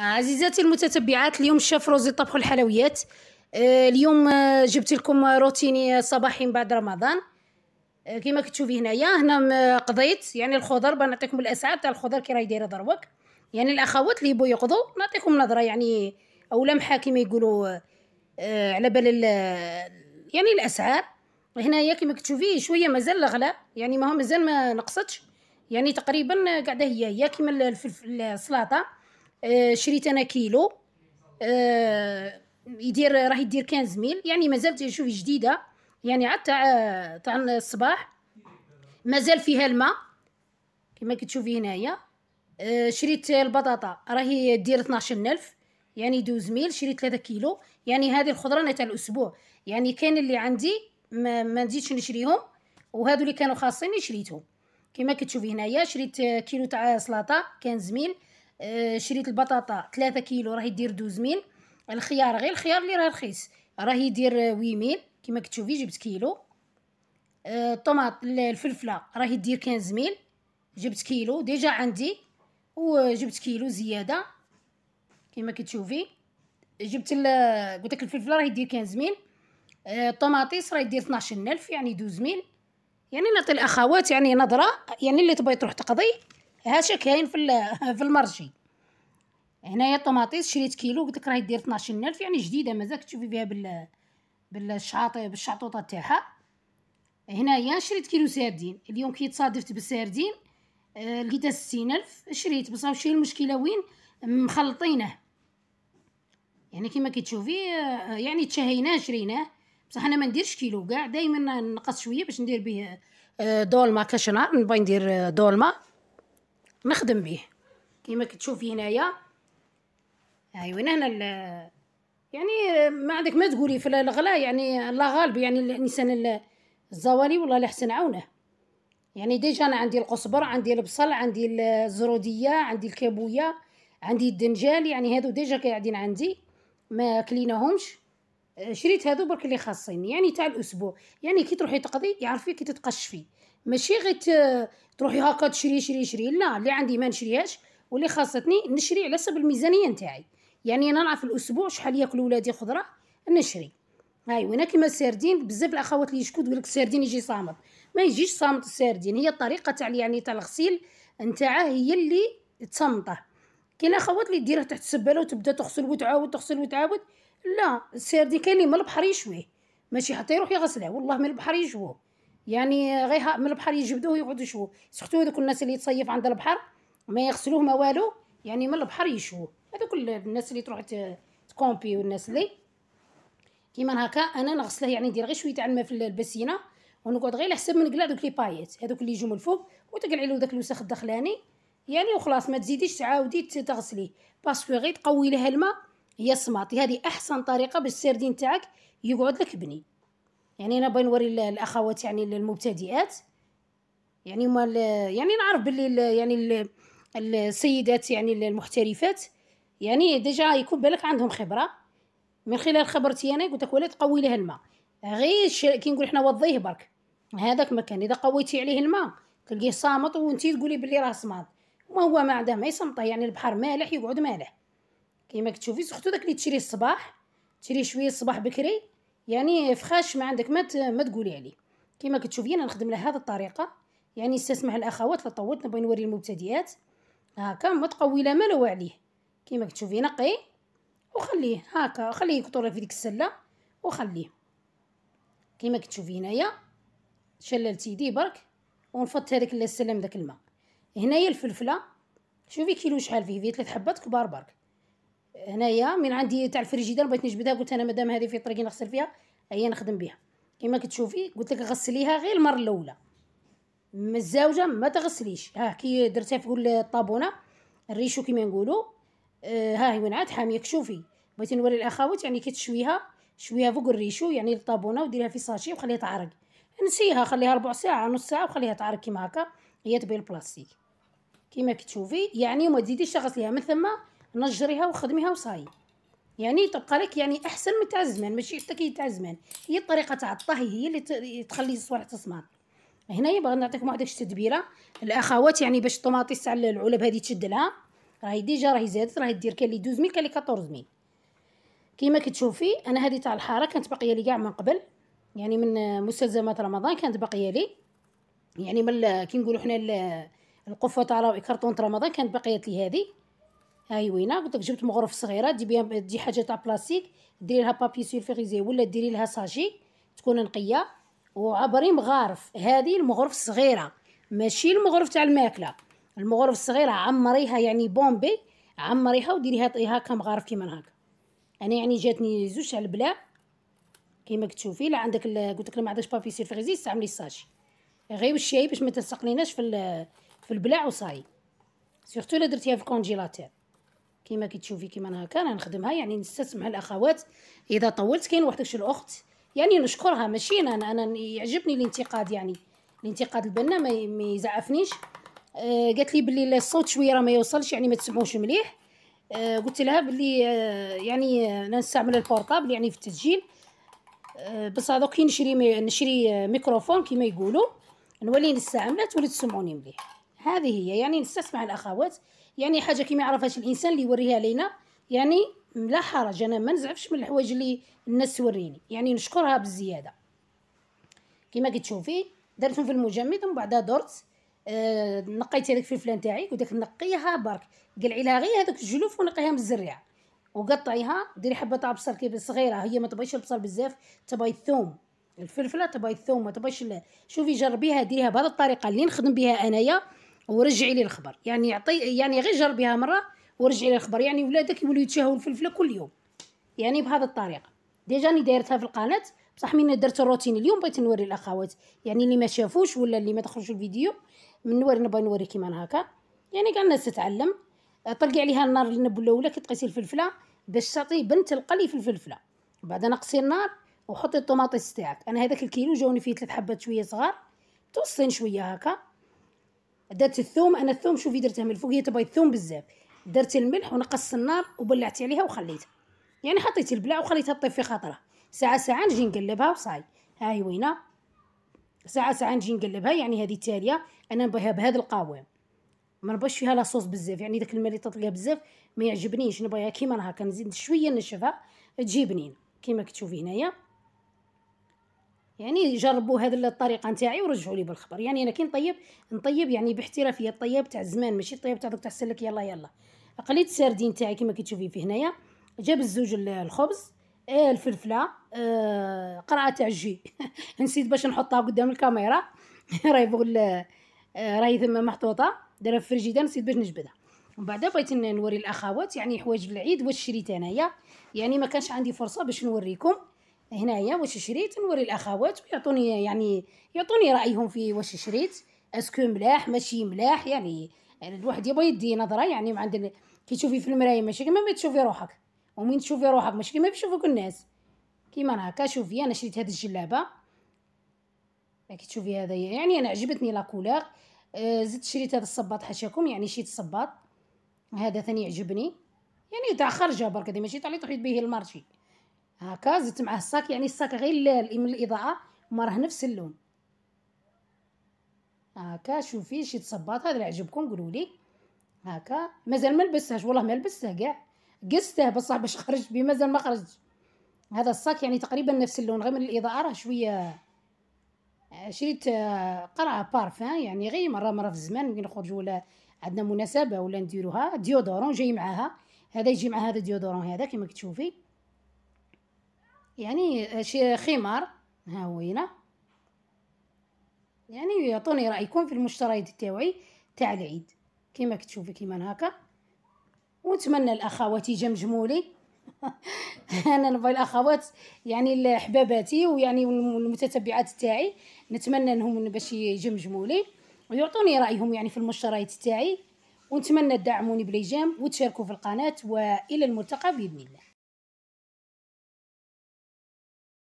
عزيزاتي المتتبعات اليوم شاف روزي طبخ الحلويات آه، اليوم آه، جبت لكم روتيني صباحي من بعد رمضان آه، كما كتشوفي هنايا هنا قضيت يعني الخضر بنعطيكم الاسعار تاع الخضر كي راهي دايره ضربك يعني الاخوات اللي يبغوا يقضوا نعطيكم نظره يعني او لمحه كما يقولوا على بال يعني الاسعار هنايا كما كتشوفي شويه مازال الغلا يعني ما هو مازال ما نقصتش يعني تقريبا قاعده هي هي كما السلطه آه، شريت انا كيلو آه، يدير راه يدير 15 ميل يعني مازال شوفي جديده يعني عاد تاع تاع الصباح مازال فيها الماء كما كتشوفي هنايا آه، شريت البطاطا راهي دير 12000 يعني دوز ميل شريت 3 كيلو يعني هذه الخضره تاع الاسبوع يعني كاين اللي عندي ما, ما نزيدش نشريهم وهادو اللي كانوا خاصين شريتهم كما كتشوفي هنايا شريت كيلو تاع سلطه 15 ميل آه، شريت البطاطا 3 كيلو راه دير ميل الخيار غير الخيار اللي راه رخيص راه يدير ميل كما كتشوفي جبت كيلو الطماط آه، الفلفله راه يدير 15 ميل جبت كيلو ديجا عندي وجبت كيلو زياده كما كتشوفي جبت قلت لك الفلفله راه يدير 15 ميل الطماطيس يدير دير 12000 آه، يعني دوز ميل يعني نعطي الاخوات يعني نظره يعني اللي تبغي تروح تقضي هاشا كاين في في المرشي هنايا الطوماطيس شريت كيلو قلت لك راهي دير 12000 يعني جديده مازال كتشوفي بها بال بالشعاطي بالشعطوطه تاعها هنايا شريت كيلو سردين اليوم كي تصادفت بالسردين آه لقيتها 60000 شريت بصح وشي المشكله وين مخلطينه يعني كيما كتشوفي آه، يعني تشهيناه شريناه بصح انا ما نديرش كيلو كاع دائما نقص شويه باش ندير به آه، دولما دولمه نهار نبغي ندير آه، دولمه نخدم به كيما كتشوفي هنايا هاي أيوة، وين هنا يعني ما عندك ما تقولي في الغلا يعني الله غالب يعني الانسان الزوالي والله لا حسن عونه يعني ديجا انا عندي القصبر عندي البصل عندي الزروديه عندي الكابويه عندي الدنجال يعني هادو ديجا قاعدين عندي ما كليناهمش شريت هذا برك اللي خاصين يعني تاع الاسبوع يعني كي تروحي تقضي يعرفي كي تتقشفي ماشي غير تروحي هكا تشري شري شري لا اللي عندي ما نشريهاش واللي خاصتني نشري على حسب الميزانيه نتاعي يعني انا نعرف الاسبوع شحال ياكل ولادي خضره نشري هاي وانا كيما السردين بزاف الاخوات اللي يشكو تقول لك السردين يجي صامت ما يجيش صامت السردين هي الطريقه تاع يعني تاع الغسيل نتاعه هي اللي تصمطه كاين اخوات اللي ديرها تحت السباله وتبدا تغسل وتعاود تغسل وتعاود لا دي كاين من البحر يشويه ماشي حتى يروح يغسله والله من البحر يجوه يعني غير من البحر يجبدوه يقعدوا يشوه سختو هذوك الناس اللي تصيف عند البحر ما يغسلوه ما والو يعني من البحر يشوه هذوك الناس اللي تروح تكومبي والناس اللي كيما هكا انا نغسله يعني ندير غير شويه تاع الماء في البسينه ونقعد غير على حسب ما نقلع دوك لي بايات هذوك اللي يجوا من الفوق وتقلعي له داك الوسخ الدخلاني يعني وخلاص ما تزيديش تعاودي تغسليه باسكو غير تقوي لها الماء هي السماطي هذه احسن طريقه باش السردين تاعك يقعد لك بني يعني انا بغي نوري الاخوات يعني المبتدئات يعني ما يعني نعرف باللي يعني السيدات يعني المحترفات يعني ديجا يكون بالك عندهم خبره من خلال خبرتي انا قلت لك ولا تقوي له الماء غير كي نقول حنا وضيه برك هذاك مكان اذا قويتي عليه الماء تلقيه صامط وانت تقولي بلي راه صماد ما هو ما عنده ما يصمطه يعني البحر مالح يقعد مالح كيما كتشوفي سورتو داك اللي تشري الصباح تشري شويه الصباح بكري يعني فخاش ما عندك ما ما تقولي عليه كيما كتشوفي انا نخدم على هذه الطريقه يعني استسمح الاخوات لا نبغي نوري المبتدئات هاكا ما تقوي لا ما لو عليه كيما كتشوفي نقي وخليه هاكا خليه يكثر في ديك السله وخليه كيما كتشوفي هنايا شللت يدي برك ونفضت هذاك السله من داك الماء هنايا الفلفله شوفي كيلو شحال فيه فيه ثلاث حبات كبار برك هنايا من عندي تاع الفريجيدار بغيت نجبدها قلت انا مادام هذه في طريقي نغسل فيها هي نخدم بها كما كتشوفي قلت لك غسليها غير المره الاولى مزاوجه ما تغسليش ها كي درتها في كل الطابونه الريشو كما نقولوا آه، ها هي ونعات حاميه شوفي بغيت نوري الاخوات يعني كي تشويها شويها فوق الريشو يعني الطابونه وديريها في ساشي وخليها تعرق نسيها خليها ربع ساعه نص ساعه وخليها تعرق كيما هكا هي تبين البلاستيك كيما كتشوفي يعني وما تزيديش تغسليها من ثم نجريها وخدميها وصاي يعني تبقى لك يعني احسن من تاع الزمان ماشي حتى كي تاع الزمان هي الطريقه تاع الطهي هي اللي تخلي الصوالح تسمر هنايا باغي نعطيكم واحد التدبيره الاخوات يعني باش الطوماطيس تاع العلب هذه تشد لها راهي ديجا راهي زادت راهي دير كان لي 12 ميل كاين اللي 14 ميل كيما كتشوفي انا هذه تاع الحاره كانت باقيه لي كاع من قبل يعني من مستلزمات رمضان كانت باقيه لي يعني من كي نقولوا حنا القفه تاع كرتون رمضان كانت باقيه لي هذه هاي وينا وينه قلت لك جبت مغرف صغيره دي بيها دي حاجه تاع بلاستيك ديري لها بابي سيلفيغيزي ولا ديري لها ساجي تكون نقيه وعبري مغارف هذه المغرف الصغيره ماشي المغرف تاع الماكله المغرف الصغيره عمريها يعني بومبي عمريها وديريها هكا مغارف كيما هكا انا يعني جاتني زوج تاع البلا كيما كتشوفي لا عندك قلت لك ما عندكش بابي سيلفيغيزي استعملي الساشي غير الشاي باش ما تلصقليناش في في البلاع وصاي سورتو الا درتيها في الكونجيلاتير كيما كتشوفي كيما انا هكا انا نخدمها يعني نستسمح الاخوات اذا طولت كاين واحد الشيء الاخت يعني نشكرها ماشي انا انا يعجبني الانتقاد يعني الانتقاد البنا ما يزعفنيش آه قالت لي بلي الصوت شويه راه ما يوصلش يعني ما تسمعوش مليح آه قلت لها بلي آه يعني آه، انا نستعمل البورطابل يعني في التسجيل آه بس هذا كي نشري مي نشري آه، ميكروفون كيما يقولوا نولي نستعمله تولي تسمعوني مليح هذه هي يعني نستسمع الاخوات يعني حاجه كيما يعرفهاش الانسان اللي يوريها لينا يعني لا حرج انا ما نزعفش من الحوايج اللي الناس توريني يعني نشكرها بالزياده كيما كتشوفي درتهم في المجمد ومن بعدها درت آه نقيت هذاك الفلفلان تاعي قلت نقيها برك قلعي لها غير هذوك الجلوف ونقيها من الزريعه وقطعيها ديري حبه تاع بصل كيف صغيره هي ما تبغيش البصل بزاف تبغي الثوم الفلفله تبغي الثوم ما تبغيش شوفي جربيها ديريها بهذه الطريقه اللي نخدم بها انايا ورجعي لي الخبر يعني يعطي يعني غير جربيها مره ورجعي لي الخبر يعني ولادك يوليو يتشاهوا الفلفله كل يوم يعني بهذا الطريقه ديجا راني دايرتها في القناه بصح من درت الروتين اليوم بغيت نوري الاخوات يعني اللي ما شافوش ولا اللي ما دخلوش الفيديو من نوري نبغي نوري كيما هكا يعني كاع الناس تتعلم طلقي عليها النار النب الاولى كي تقيسي الفلفله باش تعطي بنت القلي في الفلفله بعد نقصي النار وحطي الطوماطيس تاعك انا هذاك الكيلو جاوني فيه ثلاث حبات شويه صغار توصين شويه هكا درت الثوم انا الثوم شوفي درته من الفوق هي تبغي الثوم بزاف درت الملح ونقص النار وبلعت عليها وخليتها يعني حطيت البلاع وخليتها تطيب في خاطرها ساعه ساعه نجي نقلبها وصاي هاي وينه ساعه ساعه نجي نقلبها يعني هذه التاليه انا نبغيها بهذا القوام ما نبغيش فيها لاصوص بزاف يعني داك الماء اللي تطلقها بزاف ما يعجبنيش نبغيها كيما راها كنزيد شويه نشفها تجي بنين كيما كتشوفي هنايا يعني جربوا هذه الطريقه نتاعي ورجعوا لي بالخبر يعني انا كي نطيب نطيب يعني باحترافيه الطياب تاع زمان ماشي الطياب تاع دوك تاع السلك يلا يلا قليت السردين تاعي كما كتشوفي في هنايا جاب الزوج الخبز آه، الفلفله آه قرعه تاع الجي نسيت باش نحطها قدام الكاميرا راهي فوق آه، راهي ثم محطوطه دايره في الفريجيدار نسيت باش نجبدها ومن بعد بغيت نوري الاخوات يعني حوايج العيد واش شريت انايا يعني ما كانش عندي فرصه باش نوريكم هنايا واش شريت نوري الاخوات ويعطوني يعني يعطوني رايهم في واش شريت اسكو ملاح ماشي ملاح يعني, يعني الواحد يبغى يدي نظره يعني عند كي تشوفي في المرايه ماشي كما تشوفي روحك ومين تشوفي روحك ماشي كما بيشوفوك الناس كيما انا هكا شوفي انا شريت هذه الجلابه كي تشوفي هذا يعني انا عجبتني لا كولور آه، زدت شريت هذا الصباط حاشاكم يعني شريت الصباط هذا ثاني عجبني يعني تاع خرجه برك هذه ماشي تاع اللي تحيط به المارشي هكا زدت معاه الصاك يعني الصاك غير من الاضاءه وما راه نفس اللون هكا شوفي شي تصباط هذا اللي عجبكم قولوا لي هكا مازال ما لبستهش والله ما لبسته كاع قسته بصح باش خرج بيه مازال ما خرج هذا الصاك يعني تقريبا نفس اللون غير من الاضاءه راه شويه آه، شريت آه، قرعه بارفان يعني غير مره مره في الزمان ممكن نخرجوا ولا عندنا مناسبه ولا نديروها ديودورون جاي معاها هذا يجي مع هذا ديودورون هذا كما كتشوفي يعني شي خمار هاوينا يعني يعطوني رايكم في المشتريات تاعي تاع العيد كما كتشوفي كيما هكا ونتمنى الاخوات يجمجموا لي انا نبغي الاخوات يعني حباباتي ويعني المتتبعات تاعي نتمنى انهم باش يجمجموا لي ويعطوني رايهم يعني في المشتريات تاعي ونتمنى تدعموني بليجام وتشاركوا في القناه والى الملتقى باذن الله